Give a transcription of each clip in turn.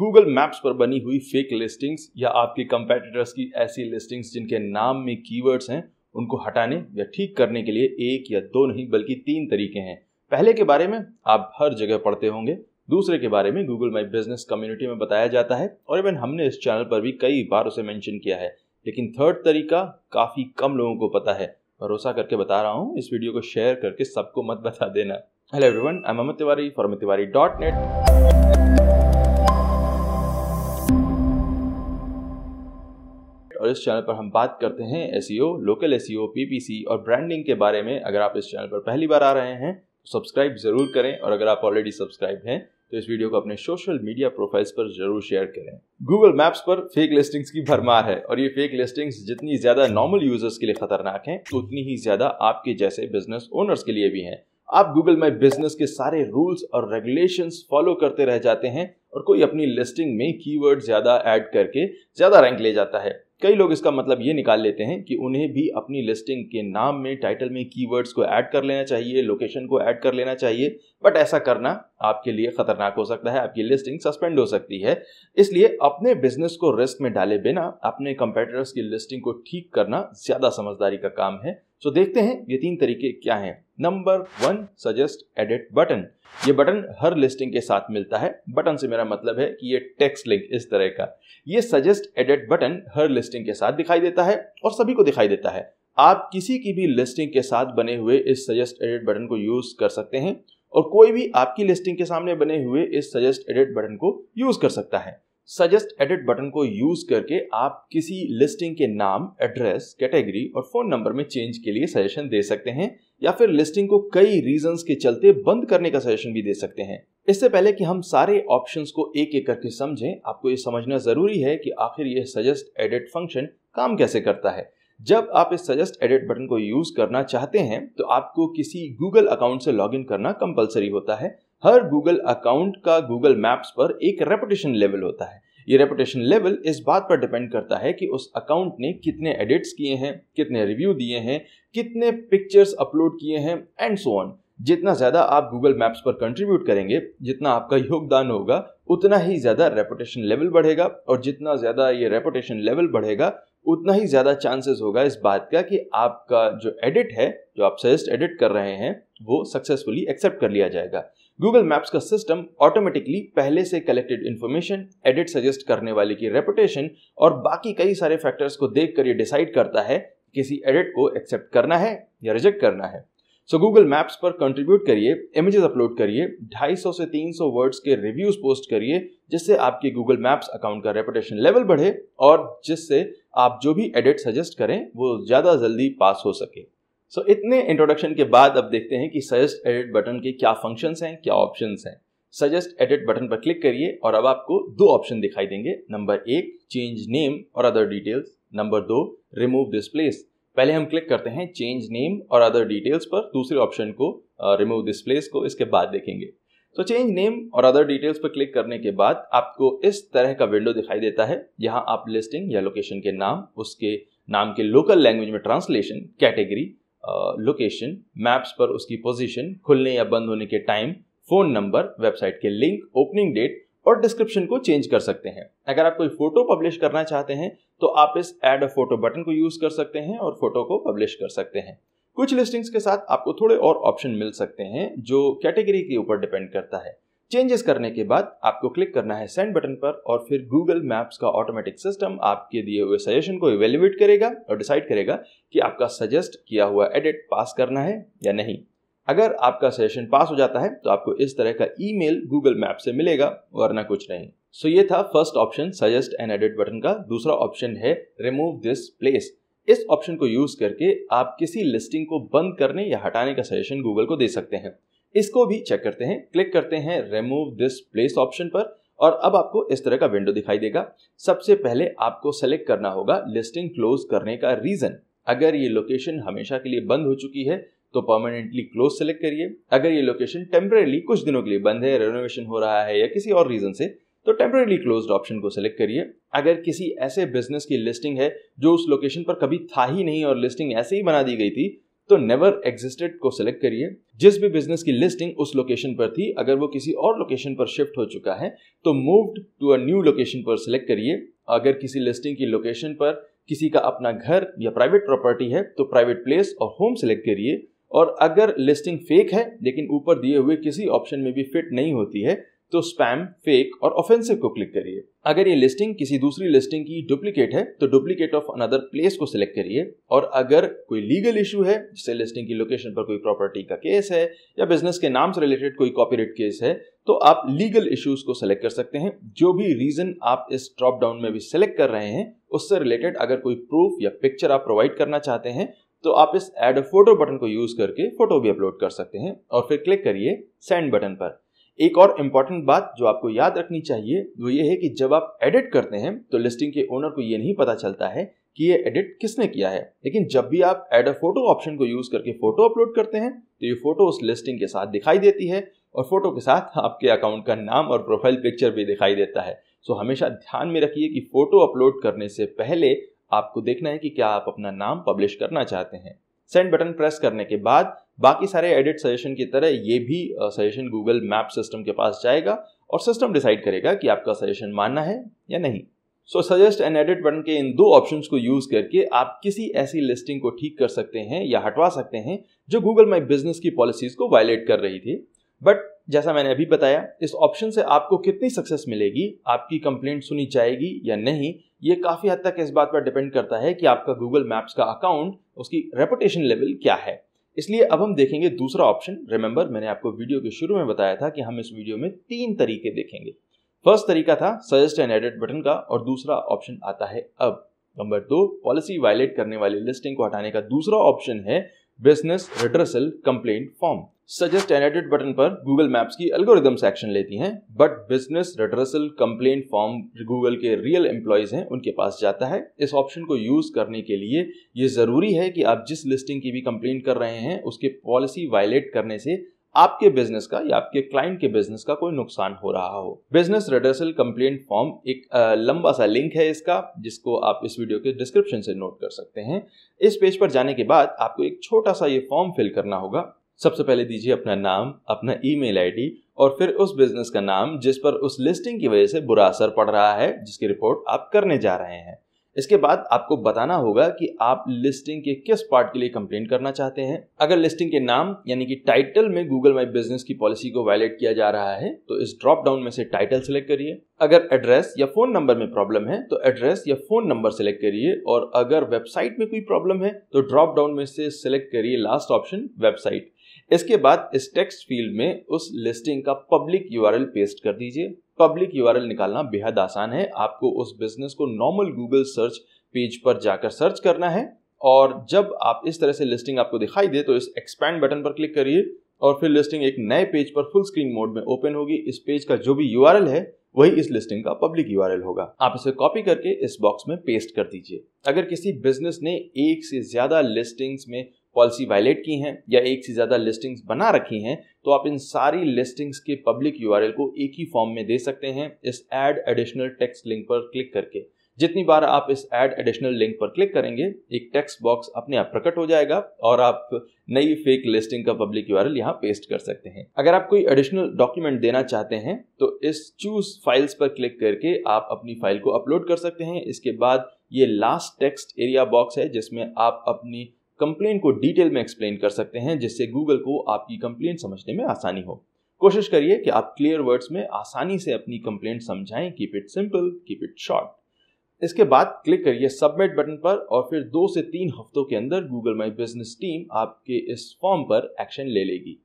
Google Maps पर बनी हुई फेक लिस्टिंग्स या आपके कंपेटिटर्स की ऐसी लिस्टिंग्स जिनके नाम में कीवर्ड्स हैं उनको हटाने या ठीक करने के लिए एक या दो नहीं बल्कि तीन तरीके हैं पहले के बारे में आप हर जगह पढ़ते होंगे दूसरे के बारे में गूगल माई बिजनेस कम्युनिटी में बताया जाता है और इवन हमने इस चैनल पर भी कई बार उसे मैंशन किया है लेकिन थर्ड तरीका काफ़ी कम लोगों को पता है भरोसा करके बता रहा हूँ इस वीडियो को शेयर करके सबको मत बता देना hello everyone I Amit Tiwari for Tiwari dot net और इस चैनल पर हम बात करते हैं एस लोकल एस पीपीसी और ब्रांडिंग के बारे में अगर आप इस चैनल पर पहली बार आ रहे हैं तो सब्सक्राइब ज़रूर करें और अगर आप ऑलरेडी सब्सक्राइब हैं तो इस वीडियो को अपने सोशल मीडिया प्रोफाइल्स पर जरूर शेयर करें गूगल मैप्स पर फेक लिस्टिंग्स की भरमार है और ये फेक लिस्टिंग्स जितनी ज़्यादा नॉर्मल यूजर्स के लिए खतरनाक हैं तो उतनी ही ज़्यादा आपके जैसे बिजनेस ओनर्स के लिए भी हैं आप गूगल मैप बिजनेस के सारे रूल्स और रेगुलेशन फॉलो करते रह जाते हैं और कोई अपनी लिस्टिंग में कीवर्ड ज़्यादा ऐड करके ज़्यादा रैंक ले जाता है कई लोग इसका मतलब ये निकाल लेते हैं कि उन्हें भी अपनी लिस्टिंग के नाम में टाइटल में कीवर्ड्स को ऐड कर लेना चाहिए लोकेशन को ऐड कर लेना चाहिए बट ऐसा करना आपके लिए खतरनाक हो सकता है आपकी लिस्टिंग सस्पेंड हो सकती है इसलिए अपने बिजनेस को रिस्क में डाले बिना अपने कंप्यूटर्स की लिस्टिंग को ठीक करना ज़्यादा समझदारी का काम है तो देखते हैं ये तीन तरीके क्या हैं number one suggest edit button ये बटन हर लिस्टिंग के साथ मिलता है बटन से मेरा मतलब है कि ये टेक्स्ट लिंक इस तरह का ये सजेस्ट एडिट बटन हर लिस्टिंग के साथ दिखाई देता है और सभी को दिखाई देता है आप किसी की भी लिस्टिंग के साथ बने हुए इस सजेस्ट एडिट बटन को यूज़ कर सकते हैं और कोई भी आपकी लिस्टिंग के सामने बने हुए इस सजेस्ट एडिट बटन को यूज़ कर सकता है सजेस्ट एडिट बटन को यूज करके आप किसी लिस्टिंग के नाम एड्रेस कैटेगरी और फोन नंबर में चेंज के लिए सजेशन दे सकते हैं या फिर लिस्टिंग को कई रीजंस के चलते बंद करने का सजेशन भी दे सकते हैं इससे पहले कि हम सारे ऑप्शंस को एक एक करके समझें आपको ये समझना जरूरी है कि आखिर ये सजेस्ट एडिट फंक्शन काम कैसे करता है जब आप इस सजेस्ट एडिट बटन को यूज करना चाहते हैं तो आपको किसी गूगल अकाउंट से लॉग करना कंपलसरी होता है हर गूगल अकाउंट का गूगल मैप्स पर एक रेपुटेशन लेवल होता है ये रेपुटेशन लेवल इस बात पर डिपेंड करता है कि उस अकाउंट ने कितने एडिट्स किए हैं कितने रिव्यू दिए हैं कितने पिक्चर्स अपलोड किए हैं एंड सो ऑन जितना ज़्यादा आप गूगल मैप्स पर कंट्रीब्यूट करेंगे जितना आपका योगदान होगा उतना ही ज़्यादा रेपुटेशन लेवल बढ़ेगा और जितना ज़्यादा ये रेपुटेशन लेवल बढ़ेगा उतना ही ज़्यादा चांसेस होगा इस बात का कि आपका जो एडिट है जो आप सजेस्ट एडिट कर रहे हैं वो सक्सेसफुली एक्सेप्ट कर लिया जाएगा गूगल मैप्स का सिस्टम ऑटोमेटिकली पहले से कलेक्टेड इन्फॉर्मेशन एडिट सजेस्ट करने वाले की रेपुटेशन और बाकी कई सारे फैक्टर्स को देख कर ये डिसाइड करता है किसी एडिट को एक्सेप्ट करना है या रिजेक्ट करना है सो गूगल मैप्स पर कंट्रीब्यूट करिए इमेजेस अपलोड करिए 250 से 300 वर्ड्स के रिव्यूज पोस्ट करिए जिससे आपके गूगल मैप्स अकाउंट का रेपुटेशन लेवल बढ़े और जिससे आप जो भी एडिट सजेस्ट करें वो ज़्यादा जल्दी पास हो सके सो so, इतने इंट्रोडक्शन के बाद अब देखते हैं कि सजेस्ट एडिट बटन के क्या फंक्शंस हैं क्या ऑप्शंस हैं सजेस्ट एडिट बटन पर क्लिक करिए और अब आपको दो ऑप्शन दिखाई देंगे नंबर एक चेंज नेम और अदर डिटेल्स नंबर दो रिमूव दिस प्लेस पहले हम क्लिक करते हैं चेंज नेम और अदर डिटेल्स पर दूसरे ऑप्शन को रिमूव दिस प्लेस को इसके बाद देखेंगे तो चेंज नेम और अदर डिटेल्स पर क्लिक करने के बाद आपको इस तरह का विंडो दिखाई देता है यहाँ आप लिस्टिंग या लोकेशन के नाम उसके नाम के लोकल लैंग्वेज में ट्रांसलेशन कैटेगरी लोकेशन मैप्स पर उसकी पोजीशन खुलने या बंद होने के टाइम फ़ोन नंबर वेबसाइट के लिंक ओपनिंग डेट और डिस्क्रिप्शन को चेंज कर सकते हैं अगर आप कोई फोटो पब्लिश करना चाहते हैं तो आप इस एड अ फोटो बटन को यूज कर सकते हैं और फोटो को पब्लिश कर सकते हैं कुछ लिस्टिंग्स के साथ आपको थोड़े और ऑप्शन मिल सकते हैं जो कैटेगरी के ऊपर डिपेंड करता है चेंजेस करने के बाद आपको क्लिक करना है सेंड बटन पर और फिर गूगल मैप्स का ऑटोमेटिक सिस्टम आपके दिए हुए सजेशन को इवेल्युएट करेगा और डिसाइड करेगा कि आपका सजेस्ट किया हुआ एडिट पास करना है या नहीं अगर आपका सजेशन पास हो जाता है तो आपको इस तरह का ईमेल गूगल मैप से मिलेगा वरना कुछ नहीं सो so ये था first option suggest and edit button का दूसरा ऑप्शन है रिमूव दिस प्लेस इस ऑप्शन को यूज करके आप किसी लिस्टिंग को बंद करने या हटाने का सजेशन गूगल को दे सकते हैं इसको भी चेक करते हैं क्लिक करते हैं रिमूव दिस प्लेस ऑप्शन पर और अब आपको इस तरह का विंडो दिखाई देगा सबसे पहले आपको सेलेक्ट करना होगा लिस्टिंग क्लोज करने का रीज़न अगर ये लोकेशन हमेशा के लिए बंद हो चुकी है तो परमानेंटली क्लोज सेलेक्ट करिए अगर ये लोकेशन टेम्परेली कुछ दिनों के लिए बंद है रेनोवेशन हो रहा है या किसी और रीज़न से तो टेम्परेली क्लोज ऑप्शन को सिलेक्ट करिए अगर किसी ऐसे बिजनेस की लिस्टिंग है जो उस लोकेशन पर कभी था ही नहीं और लिस्टिंग ऐसे ही बना दी गई थी तो नेवर एग्जिस्टेड को सिलेक्ट करिए जिस भी बिजनेस की लिस्टिंग उस लोकेशन पर थी अगर वो किसी और लोकेशन पर शिफ्ट हो चुका है तो moved to a new location पर सिलेक्ट करिए अगर किसी लिस्टिंग की लोकेशन पर किसी का अपना घर या प्राइवेट प्रॉपर्टी है तो प्राइवेट प्लेस और होम सेलेक्ट करिए और अगर लिस्टिंग फेक है लेकिन ऊपर दिए हुए किसी ऑप्शन में भी फिट नहीं होती है तो स्पैम फेक और ऑफेंसिव को क्लिक करिए अगर ये लिस्टिंग किसी दूसरी लिस्टिंग की डुप्लीकेट है तो डुप्लीकेट ऑफ अनदर प्लेस को सिलेक्ट करिए और अगर कोई लीगल इशू है जैसे लिस्टिंग की लोकेशन पर कोई प्रॉपर्टी का केस है या बिजनेस के नाम से रिलेटेड कोई कॉपीराइट केस है तो आप लीगल इश्यूज को सिलेक्ट कर सकते हैं जो भी रीजन आप इस ड्रॉप डाउन में भी सिलेक्ट कर रहे हैं उससे रिलेटेड अगर कोई प्रूफ या पिक्चर आप प्रोवाइड करना चाहते हैं तो आप इस एड फोटो बटन को यूज करके फोटो भी अपलोड कर सकते हैं और फिर क्लिक करिए सेंड बटन पर एक और इम्पॉर्टेंट बात जो आपको याद रखनी चाहिए वो ये है कि जब आप एडिट करते हैं तो लिस्टिंग के ओनर को ये नहीं पता चलता है कि ये एडिट किसने किया है लेकिन जब भी आप एड अ फोटो ऑप्शन को यूज करके फोटो अपलोड करते हैं तो ये फोटो उस लिस्टिंग के साथ दिखाई देती है और फोटो के साथ आपके अकाउंट का नाम और प्रोफाइल पिक्चर भी दिखाई देता है सो हमेशा ध्यान में रखिए कि फोटो अपलोड करने से पहले आपको देखना है कि क्या आप अपना नाम पब्लिश करना चाहते हैं सेंड बटन प्रेस करने के बाद बाकी सारे एडिट सजेशन की तरह ये भी सजेशन गूगल मैप सिस्टम के पास जाएगा और सिस्टम डिसाइड करेगा कि आपका सजेशन मानना है या नहीं so suggest and edit button के इन दो ऑप्शन को यूज करके आप किसी ऐसी लिस्टिंग को ठीक कर सकते हैं या हटवा सकते हैं जो गूगल माई बिजनेस की पॉलिसीज को वायलेट कर रही थी बट जैसा मैंने अभी बताया इस ऑप्शन से आपको कितनी सक्सेस मिलेगी आपकी कंप्लेंट सुनी जाएगी या नहीं ये काफ़ी हद तक इस बात पर डिपेंड करता है कि आपका गूगल मैप्स का अकाउंट उसकी रेपुटेशन लेवल क्या है इसलिए अब हम देखेंगे दूसरा ऑप्शन रिमेंबर मैंने आपको वीडियो के शुरू में बताया था कि हम इस वीडियो में तीन तरीके देखेंगे फर्स्ट तरीका था सजेस्ट एंड एडिट बटन का और दूसरा ऑप्शन आता है अब नंबर दो पॉलिसी वायलेट करने वाली लिस्टिंग को हटाने का दूसरा ऑप्शन है business redressal complaint form suggest and edit button पर गूगल मैप्स की एल्गोरिदम सेक्शन लेती हैं but business redressal complaint form Google के रियल एम्प्लॉयज हैं उनके पास जाता है इस ऑप्शन को यूज करने के लिए ये जरूरी है कि आप जिस लिस्टिंग की भी कंप्लेंट कर रहे हैं उसके पॉलिसी वायलेट करने से आपके बिजनेस का या आपके क्लाइंट के बिजनेस का कोई नुकसान हो रहा हो बिजनेस रेडरसेल कंप्लेंट फॉर्म एक लंबा सा लिंक है इसका जिसको आप इस वीडियो के डिस्क्रिप्शन से नोट कर सकते हैं इस पेज पर जाने के बाद आपको एक छोटा सा ये फॉर्म फिल करना होगा सबसे पहले दीजिए अपना नाम अपना ई मेल और फिर उस बिजनेस का नाम जिस पर उस लिस्टिंग की वजह से बुरा असर पड़ रहा है जिसकी रिपोर्ट आप करने जा रहे हैं इसके बाद आपको बताना होगा कि आप लिस्टिंग के किस पार्ट के लिए कंप्लेन करना चाहते हैं अगर लिस्टिंग के नाम यानी कि टाइटल में गूगल माई बिजनेस की पॉलिसी को वायलेट किया जा रहा है तो इस ड्रॉप डाउन में से टाइटल सेलेक्ट करिए अगर एड्रेस या फोन नंबर में प्रॉब्लम है तो एड्रेस या फोन नंबर सेलेक्ट करिए और अगर वेबसाइट में कोई प्रॉब्लम है तो ड्रॉप डाउन में से सिलेक्ट करिए लास्ट ऑप्शन वेबसाइट इसके बाद इस टेक्स्ट फील्ड में उस लिस्टिंग का पब्लिक यूआरएल पेस्ट कर दीजिए पब्लिक यू निकालना बेहद आसान है आपको उस बिजनेस को नॉर्मल गूगल सर्च पेज पर जाकर सर्च करना है और जब आप इस तरह से लिस्टिंग आपको दिखाई दे तो इस एक्सपैंड बटन पर क्लिक करिए और फिर लिस्टिंग एक नए पेज पर फुल स्क्रीन मोड में ओपन होगी इस पेज का जो भी यू है वही इस लिस्टिंग का पब्लिक यू होगा आप इसे कॉपी करके इस बॉक्स में पेस्ट कर दीजिए अगर किसी बिजनेस ने एक से ज्यादा लिस्टिंग्स में पॉलिसी वायलेट की हैं या एक से ज़्यादा लिस्टिंग्स बना रखी हैं तो आप इन सारी लिस्टिंग्स के पब्लिक यू को एक ही फॉर्म में दे सकते हैं इस एड एडिशनल टेक्स्ट लिंक पर क्लिक करके जितनी बार आप इस एड एडिशनल लिंक पर क्लिक करेंगे एक टेक्स्ट बॉक्स अपने आप प्रकट हो जाएगा और आप नई फेक लिस्टिंग का पब्लिक यू यहाँ पेस्ट कर सकते हैं अगर आप कोई एडिशनल डॉक्यूमेंट देना चाहते हैं तो इस चूज फाइल्स पर क्लिक करके आप अपनी फाइल को अपलोड कर सकते हैं इसके बाद ये लास्ट टेक्स्ट एरिया बॉक्स है जिसमें आप अपनी कंप्लेन को डिटेल में एक्सप्लेन कर सकते हैं जिससे गूगल को आपकी कंप्लेन समझने में आसानी हो कोशिश करिए कि आप क्लियर वर्ड्स में आसानी से अपनी कंप्लेंट समझाएं keep it simple keep it short इसके बाद क्लिक करिए सबमिट बटन पर और फिर दो से तीन हफ्तों के अंदर गूगल माई बिजनेस टीम आपके इस फॉर्म पर एक्शन ले लेगी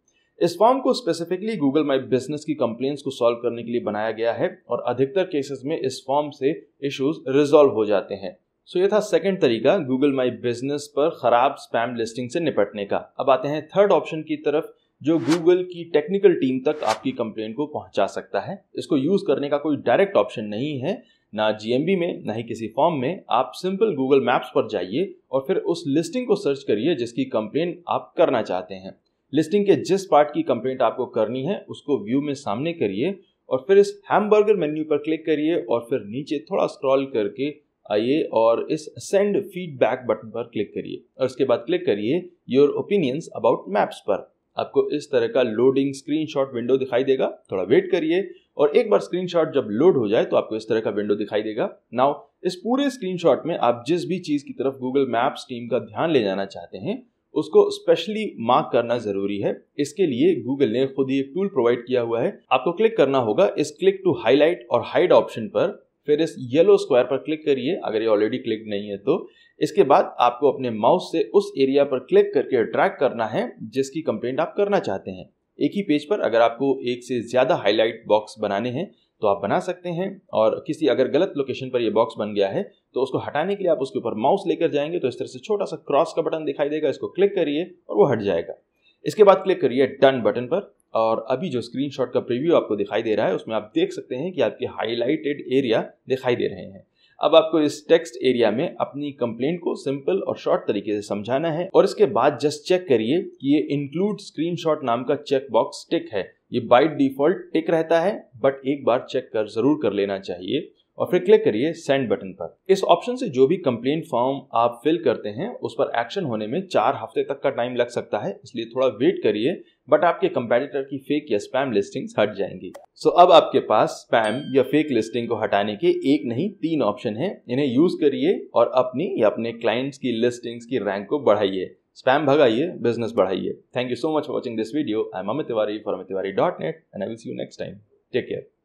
इस फॉर्म को स्पेसिफिकली गूगल माई बिजनेस की कंप्लेंट्स को सॉल्व करने के लिए बनाया गया है और अधिकतर केसेस में इस फॉर्म से इश्यूज रिजॉल्व हो जाते हैं सो ये था सेकंड तरीका गूगल माई बिजनेस पर ख़राब स्पैम लिस्टिंग से निपटने का अब आते हैं थर्ड ऑप्शन की तरफ जो गूगल की टेक्निकल टीम तक आपकी कंप्लेंट को पहुंचा सकता है इसको यूज़ करने का कोई डायरेक्ट ऑप्शन नहीं है ना जी में ना ही किसी फॉर्म में आप सिंपल गूगल मैप्स पर जाइए और फिर उस लिस्टिंग को सर्च करिए जिसकी कंप्लेंट आप करना चाहते हैं लिस्टिंग के जिस पार्ट की कंप्लेंट आपको करनी है उसको व्यू में सामने करिए और फिर इस हैमबर्गर मेन्यू पर क्लिक करिए और फिर नीचे थोड़ा स्क्रॉल करके आइए और इस सेंड फीडबैक बटन पर क्लिक करिए और उसके बाद क्लिक करिए योर ओपिनियंस अबाउट मैप्स पर आपको इस तरह का लोडिंग स्क्रीनशॉट विंडो दिखाई देगा थोड़ा वेट करिए और एक बार स्क्रीनशॉट जब लोड हो जाए तो आपको इस तरह का विंडो दिखाई देगा नाउ इस पूरे स्क्रीनशॉट में आप जिस भी चीज़ की तरफ गूगल मैप्स टीम का ध्यान ले जाना चाहते हैं उसको स्पेशली मार्क करना जरूरी है इसके लिए गूगल ने खुद ही एक टूल प्रोवाइड किया हुआ है आपको क्लिक करना होगा इस क्लिक टू हाईलाइट और हाइड ऑप्शन पर फिर इस येलो स्क्वायर पर क्लिक करिए अगर ये ऑलरेडी क्लिक नहीं है तो इसके बाद आपको अपने माउस से उस एरिया पर क्लिक करके ड्रैग करना है जिसकी कंप्लेंट आप करना चाहते हैं एक ही पेज पर अगर आपको एक से ज़्यादा हाईलाइट बॉक्स बनाने हैं तो आप बना सकते हैं और किसी अगर गलत लोकेशन पर यह बॉक्स बन गया है तो उसको हटाने के लिए आप उसके ऊपर माउस लेकर जाएंगे तो इस तरह से छोटा सा क्रॉस का बटन दिखाई देगा इसको क्लिक करिए और वो हट जाएगा इसके बाद क्लिक करिए डन बटन पर और अभी जो स्क्रीनशॉट का प्रीव्यू आपको दिखाई दे रहा है उसमें आप देख सकते हैं कि आपके हाईलाइटेड एरिया दिखाई दे रहे हैं अब आपको इस टेक्स्ट एरिया में अपनी कंप्लेंट को सिंपल और शॉर्ट तरीके से समझाना है और इसके बाद जस्ट चेक करिए कि ये इंक्लूड स्क्रीनशॉट नाम का चेक बॉक्स टिक है ये बाय डिफॉल्ट टिक रहता है बट एक बार चेक कर जरूर कर लेना चाहिए और फिर क्लिक करिए सेंड बटन पर इस ऑप्शन से जो भी कंप्लेंट फॉर्म आप फिल करते हैं उस पर एक्शन होने में चार हफ्ते तक का टाइम लग सकता है इसलिए थोड़ा वेट करिए बट आपके कंपेटिटर की फेक या स्पैम लिस्टिंग्स हट जाएंगी सो so, अब आपके पास स्पैम या फेक लिस्टिंग को हटाने के एक नहीं तीन ऑप्शन हैं इन्हें यूज करिए और अपनी या अपने क्लाइंट्स की लिस्टिंग्स की रैंक को बढ़ाइए स्पैम भगाइए बिजनेस बढ़ाइए thank you so much for watching this video I am Amit Tiwari for Amit Tiwari dot net and I will see you next time take care